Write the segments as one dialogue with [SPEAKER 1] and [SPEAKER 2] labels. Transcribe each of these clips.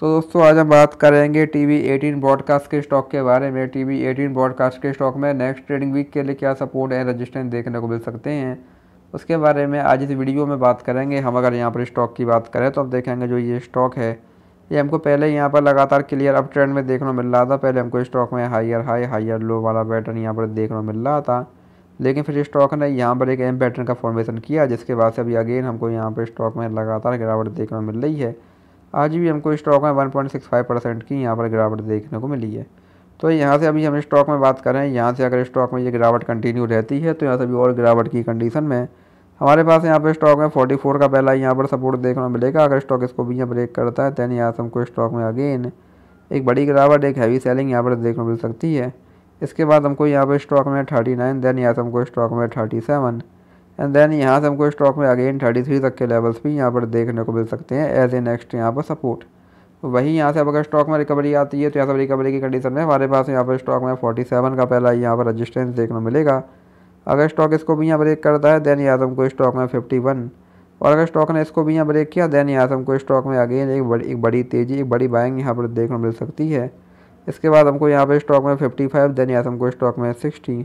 [SPEAKER 1] तो दोस्तों आज हम बात करेंगे टीवी 18 ब्रॉडकास्ट के स्टॉक के बारे में टीवी 18 ब्रॉडकास्ट के स्टॉक में नेक्स्ट ट्रेडिंग वीक के लिए क्या सपोर्ट एंड रजिस्टेंस देखने को मिल सकते हैं उसके बारे में आज इस वीडियो में बात करेंगे हम अगर यहाँ पर स्टॉक की बात करें तो हम देखेंगे जो ये स्टॉक है ये हमको पहले यहाँ पर लगातार क्लियर अप ट्रेंड में देखने मिल रहा था पहले हमको स्टॉक में हायर हाई हायर लो वाला पैटर्न यहाँ पर देखने मिल रहा था लेकिन फिर स्टॉक ने यहाँ पर एक एम पैटर्न का फॉर्मेशन किया जिसके बाद से अभी अगेन हमको यहाँ पर स्टॉक में लगातार गिरावट देखने मिल रही है आज भी हमको स्टॉक में 1.65 परसेंट की यहाँ पर गिरावट देखने को मिली है तो यहाँ से अभी हम स्टॉक में बात करें यहाँ से अगर स्टॉक में ये गिरावट कंटिन्यू रहती है तो यहाँ से भी और गिरावट की कंडीशन में हमारे पास यहाँ पर स्टॉक में 44 का पहला यहाँ पर सपोर्ट देखने को मिलेगा अगर स्टॉक इसको भी यहाँ ब्रेक करता है दैन यहाँ से हमको स्टॉक में अगेन एक बड़ी गिरावट एक हैवी सेलिंग यहाँ पर देखने को मिल सकती है इसके बाद हमको यहाँ पर स्टॉक में थर्टी नाइन देन यहाँ से हमको स्टॉक में थर्टी सेवन एंड देन यहाँ से हमको स्टॉक में अगेन थर्टी थ्री तक के लेवल्स भी यहाँ पर देखने को मिल सकते हैं एज ए नेक्स्ट यहाँ पर सपोर्ट तो वहीं यहाँ से अब अगर स्टॉक में रिकवरी आती है तो यहाँ से रिकवरी की कंडीशन में हमारे पास यहाँ पर स्टॉक में फोर्टी सेवन का पहला यहाँ पर रजिस्टेंस देखने मिलेगा अगर स्टॉक इसको भी यहाँ ब्रेक करता है देन यहाँ से हमको स्टॉक में फिफ्टी वन और अगर स्टॉक ने इसको भी यहाँ ब्रेक किया देन यहाँ से हमको स्टॉक में अगेन एक बड़ी एक बड़ी तेज़ी एक बड़ी बाइंग यहाँ पर देखने मिल सकती है इसके बाद हमको यहाँ पर स्टॉक में फिफ्टी फाइव देन यहाँ से हमको स्टॉक में सिक्सटी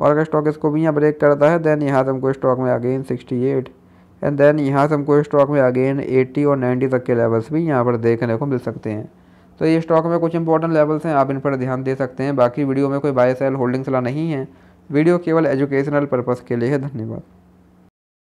[SPEAKER 1] और अगर स्टॉक इसको भी यहाँ ब्रेक करता है देन यहाँ से हमको स्टॉक में again sixty eight and then यहाँ से हमको स्टॉक में अगेन 80 और 90 तक के लेवल्स भी यहाँ पर देखने को मिल सकते हैं तो ये स्टॉक में कुछ इंपॉर्टेंट लेवल्स हैं आप इन पर ध्यान दे सकते हैं बाकी वीडियो में कोई बाय सेल होल्डिंग सलाह नहीं है वीडियो केवल एजुकेशनल पर्पज़ के लिए है धन्यवाद